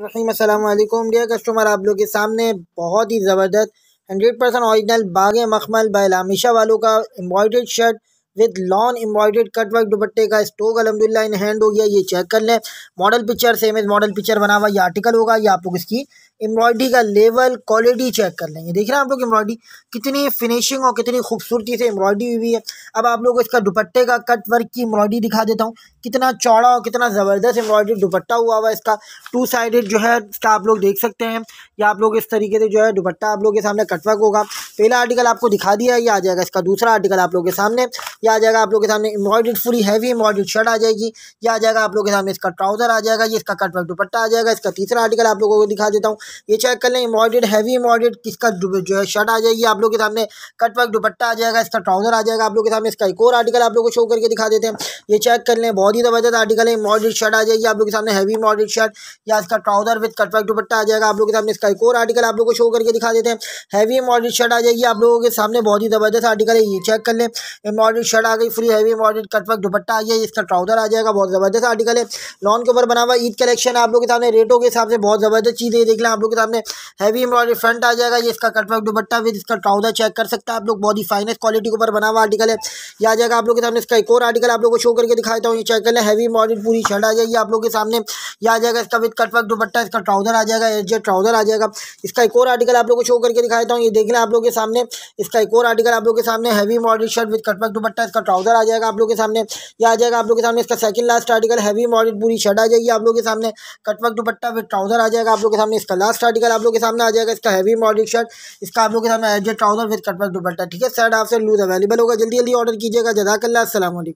रहीम dear customer आप लोग के सामने बहुत ही ज़बरदस्त हंड्रेड परसेंट औरिजिनल बाग मखमल बाय लामिशा वालों का embroidered shirt with lawn embroidered cut work दुपट्टे का स्टोक अलहमदिल्ला इन हैंड हो गया ये चेक कर लें model picture same is model picture बना हुआ ये आर्टिकल होगा ये आप लोग इसकी एम्ब्रॉयडरी का लेवल क्वालिटी चेक कर लेंगे देख रहे हैं आप लोग एम्ब्रॉयडरी कितनी फिनिशिंग और कितनी खूबसूरती से एम्ब्रॉयडरी हुई है अब आप लोग इसका दुपट्टे का कट वर्क की एम्ब्रॉयडरी दिखा देता हूँ कितना चौड़ा और कितना ज़बरदस्त एम्ब्रॉयडरी दुपट्टा हुआ हुआ इसका टू साइडेड जो है इसका आप लोग देख सकते हैं या आप लोग इस तरीके से जो है दुपट्टा आप लोग के सामने कटवर्क होगा पहला आर्टिकल आपको दिखा दिया ये आ जाएगा इसका दूसरा आर्टिकल आप लोग के सामने यह आ जाएगा आप लोग के सामने embroidered fully heavy embroidered shirt आ जाएगी यह आ जाएगा आप लोग के सामने इसका ट्राउजर आ जाएगा ये इसका कटवर्क दुपट्टा आ जाएगा इसका तीसरा आर्टिकल आप लोगों को दिखा देता हूँ ये चेक कर लें एम्ब्रॉयड हैवी एम्ब्रॉयड किसका जो है शर्ट आ जाएगी आप लोग के सामने कटवर्क दुपट्टा आ जाएगा इसका ट्राउजर आ जाएगा आप लोग के सामने इसका एक और आर्टिकल आप लोग को शो करके दिखा देते हैं ये चेक कर लें बहुत ही ज़बरदस्त आर्टिकल है एम्ब्रॉयड शर्ट आ जाएगी आप लोग के सामने हैवी एम्ब्रॉयड शर्ट या इसका ट्राउजर विद कटवर्क दुपट्टा आ जाएगा आप लोग के सामने इसका एक और आर्टिकल आप लोग को शो करके दिखा देते हैं हैवी एम्ब्रॉयड शर्ट आ जाएगी आप लोगों के सामने बहुत ही ज़बरदस्त आर्टिकल है ये चेक कर लें एम्ब्रॉयड शर्ट आ गई free heavy model cutwork dupatta आ गया इसका ट्राउजर आ जाएगा बहुत ज़बरदस्त आर्टिकल है लॉन के ऊपर बना हुआ ईद कलेक्शन आप लोग के सामने रेटों के हिसाब से बहुत ज़बरदस्त चीज़ है देख लें आप लोग के सामने हैवी एम्ब्रॉयडरी फ्रंट आ जाएगा ये इसका कटवर्क दुपट्टा विद इसका ट्राउजर चेक कर सकते हैं आप लोग बहुत ही फाइनेस्ट क्वालिटी के ऊपर बना हुआ आर्टिकल है यह आ जाएगा आप लोग के सामने इसका एक और आर्टिकल आप लोग को शो करके दिखाता हूँ ये चेक कर लें हैवी मॉडल पूरी शर्ट आ जाएगी आप लोग के सामने यह आ जाएगा इसका विद कटवर्क दुपट्टा इसका ट्राउजर आ जाएगा एयरजेट ट्राउजर आ जाएगा इसका एक और आर्टिकल आप लोग को शो करके दिखाता हूँ ये देख लें आप लोग के सामने इसका एक और आर्टिकल आप लोग के सामने heavy model shirt with cutwork dupatta इसका ट्राउजर आ जाएगा आप लोग के सामने या आ जाएगा आप लोग के सामने इसका second last article heavy model पूरी शर्ट आ जाएगी आप लोग के सामने कटवक दुपट्टा फिर ट्राउजर आ जाएगा आप लोग के सामने इसका लास्ट आर्टिकल आप लोग के सामने आ जाएगा इसका हैवी मॉडल शर्ट इसका आप लोग के सामने एडजस्ट ट्राउजर फिर कटवक दुपट्टा ठीक है शर्ट आपसे लूज अवेलेबल होगा जल्दी जल्दी ऑर्डर कीजिएगा जदाकल्ला असल